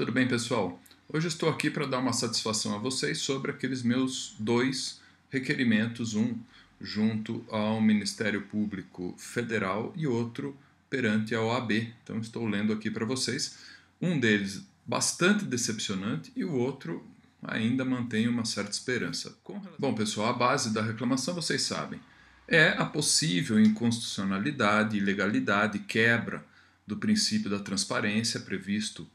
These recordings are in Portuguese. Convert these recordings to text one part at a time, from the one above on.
Tudo bem, pessoal? Hoje estou aqui para dar uma satisfação a vocês sobre aqueles meus dois requerimentos, um junto ao Ministério Público Federal e outro perante a OAB. Então estou lendo aqui para vocês. Um deles bastante decepcionante e o outro ainda mantém uma certa esperança. Bom, pessoal, a base da reclamação vocês sabem é a possível inconstitucionalidade, ilegalidade, quebra do princípio da transparência previsto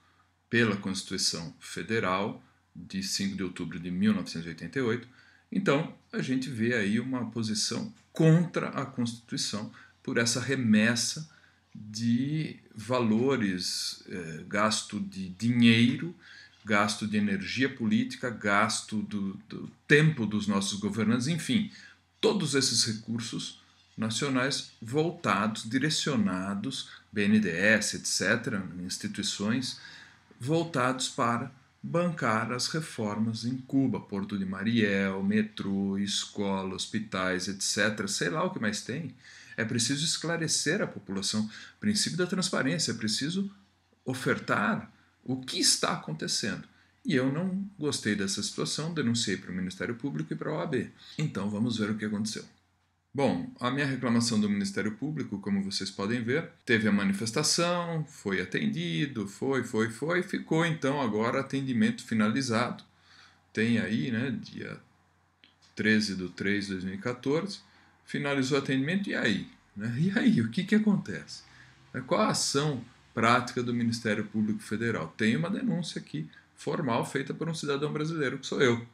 pela Constituição Federal de 5 de outubro de 1988. Então, a gente vê aí uma posição contra a Constituição por essa remessa de valores, eh, gasto de dinheiro, gasto de energia política, gasto do, do tempo dos nossos governantes, enfim, todos esses recursos nacionais voltados, direcionados, BNDES, etc., instituições voltados para bancar as reformas em Cuba, Porto de Mariel, metrô, escola, hospitais, etc. Sei lá o que mais tem. É preciso esclarecer a população. Princípio da transparência, é preciso ofertar o que está acontecendo. E eu não gostei dessa situação, denunciei para o Ministério Público e para a OAB. Então vamos ver o que aconteceu. Bom, a minha reclamação do Ministério Público, como vocês podem ver, teve a manifestação, foi atendido, foi, foi, foi, ficou então agora atendimento finalizado. Tem aí, né, dia 13 de 3 de 2014, finalizou o atendimento, e aí? Né? E aí, o que, que acontece? Né, qual a ação prática do Ministério Público Federal? Tem uma denúncia aqui, formal, feita por um cidadão brasileiro, que sou eu.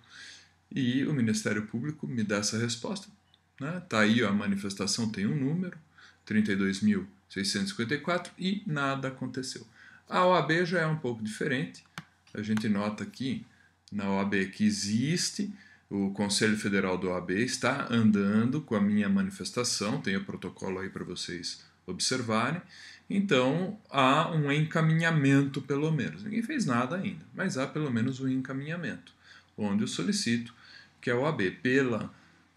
E o Ministério Público me dá essa resposta né? Tá aí ó, a manifestação tem um número, 32.654, e nada aconteceu. A OAB já é um pouco diferente. A gente nota aqui na OAB que existe, o Conselho Federal do OAB está andando com a minha manifestação, tem o protocolo aí para vocês observarem. Então há um encaminhamento, pelo menos. Ninguém fez nada ainda, mas há pelo menos um encaminhamento, onde eu solicito que a OAB, pela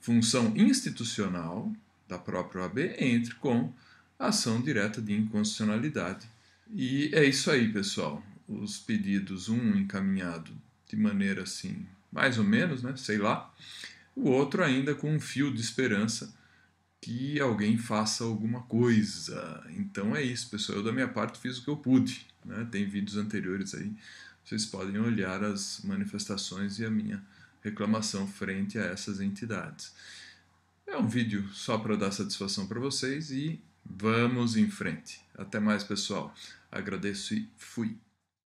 função institucional da própria OAB entre com ação direta de inconstitucionalidade. E é isso aí, pessoal. Os pedidos, um encaminhado de maneira assim, mais ou menos, né? Sei lá. O outro ainda com um fio de esperança que alguém faça alguma coisa. Então é isso, pessoal. Eu da minha parte fiz o que eu pude. Né? Tem vídeos anteriores aí. Vocês podem olhar as manifestações e a minha reclamação frente a essas entidades. É um vídeo só para dar satisfação para vocês e vamos em frente. Até mais, pessoal. Agradeço e fui.